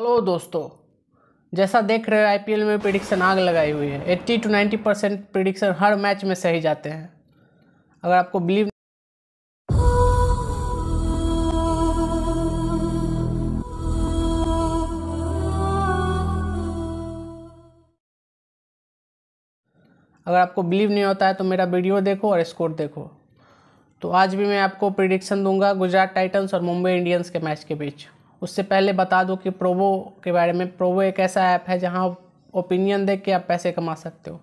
hello दोस्तों जैसा देख रहे हो आईपीएल में प्रिडिक्शन आग लगाई हुई है 80 टू 90 परसेंट प्रिडिक्शन हर मैच में सही जाते हैं अगर आपको बिलीव अगर आपको बिलीव नहीं होता है तो मेरा वीडियो देखो और स्कोर देखो तो आज भी मैं आपको प्रिडिक्शन दूंगा गुजरात टाइटंस और मुंबई इंडियंस के मैच के बीच उससे पहले बता दो कि प्रोवो के बारे में प्रोवो एक ऐसा ऐप है जहाँ ओपिनियन देख के आप पैसे कमा सकते हो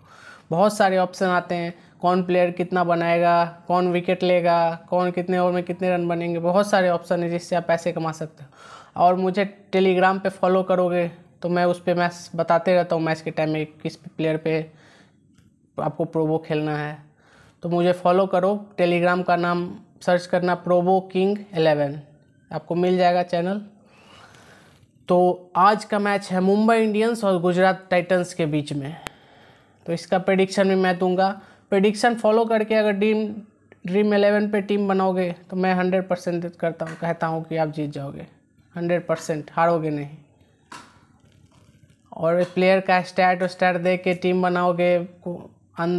बहुत सारे ऑप्शन आते हैं कौन प्लेयर कितना बनाएगा कौन विकेट लेगा कौन कितने ओवर में कितने रन बनेंगे बहुत सारे ऑप्शन हैं जिससे आप पैसे कमा सकते हो और मुझे टेलीग्राम पे फॉलो करोगे तो मैं उस पर मैच बताते रहता हूँ मैच के टाइम में किस प्लेयर पे आपको प्रोबो खेलना है तो मुझे फॉलो करो टेलीग्राम का नाम सर्च करना प्रोबो किंग एलेवन आपको मिल जाएगा चैनल तो आज का मैच है मुंबई इंडियंस और गुजरात टाइटंस के बीच में तो इसका प्रडिक्शन भी मैं दूंगा प्रडिक्शन फॉलो करके अगर ड्रीम ड्रीम एलेवन पे टीम बनाओगे तो मैं हंड्रेड परसेंट करता हूँ कहता हूँ कि आप जीत जाओगे हंड्रेड परसेंट हारोगे नहीं और प्लेयर का स्टैट स्टैट दे के टीम बनाओगे अं,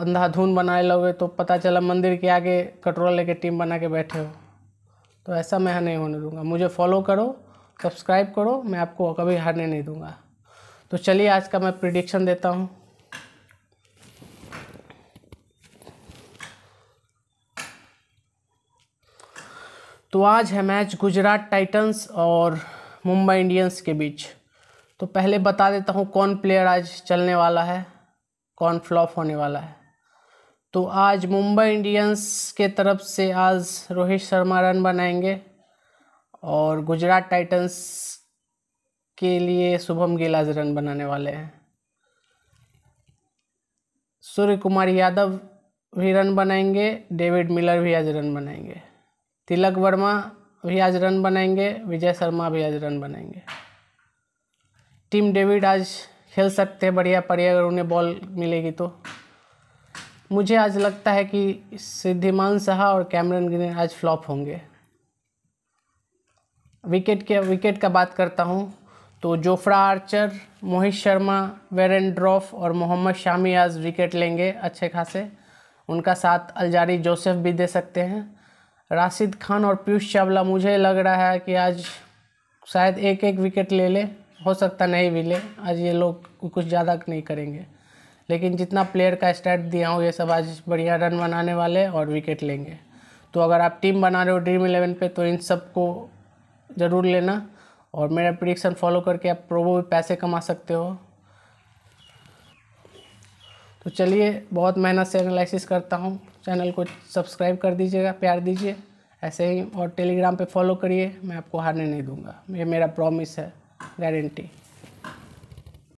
अंधाधुन बनाए लोगे तो पता चला मंदिर के आगे कटोरा लेके टीम बना के बैठे हो तो ऐसा मैं नहीं होने दूंगा मुझे फॉलो करो सब्सक्राइब करो मैं आपको कभी हारने नहीं दूंगा तो चलिए आज का मैं प्रिडिक्शन देता हूँ तो आज है मैच गुजरात टाइटंस और मुंबई इंडियंस के बीच तो पहले बता देता हूँ कौन प्लेयर आज चलने वाला है कौन फ्लॉप होने वाला है तो आज मुंबई इंडियंस के तरफ से आज रोहित शर्मा रन बनाएंगे और गुजरात टाइटंस के लिए शुभम गिल आज रन बनाने वाले हैं सूर्य कुमार यादव भी रन बनाएंगे डेविड मिलर भी आज रन बनाएंगे तिलक वर्मा भी आज रन बनाएंगे विजय शर्मा भी आज रन बनाएंगे टीम डेविड आज खेल सकते हैं बढ़िया पड़े अगर उन्हें बॉल मिलेगी तो मुझे आज लगता है कि सिद्धिमान साहा और कैमरन ग्रीन आज फ्लॉप होंगे विकेट के विकेट का बात करता हूँ तो जोफ्रा आर्चर मोहित शर्मा वेरन ड्रॉफ और मोहम्मद शामी आज विकेट लेंगे अच्छे खासे उनका साथ अलजारी जोसेफ भी दे सकते हैं राशिद खान और पीयूष चावला मुझे लग रहा है कि आज शायद एक एक विकेट ले ले हो सकता नहीं भी ले आज ये लोग कुछ ज़्यादा नहीं करेंगे लेकिन जितना प्लेयर का स्टार्ट दिया हूँ ये सब आज बढ़िया रन बनाने वाले और विकेट लेंगे तो अगर आप टीम बना रहे हो ड्रीम इलेवन पे तो इन सबको ज़रूर लेना और मेरा प्रिडिक्शन फॉलो करके आप प्रोबो भी पैसे कमा सकते हो तो चलिए बहुत मेहनत से एनालिसिस करता हूँ चैनल को सब्सक्राइब कर दीजिएगा प्यार दीजिए ऐसे ही और टेलीग्राम पे फॉलो करिए मैं आपको हारने नहीं दूंगा ये मेरा प्रॉमिस है गारंटी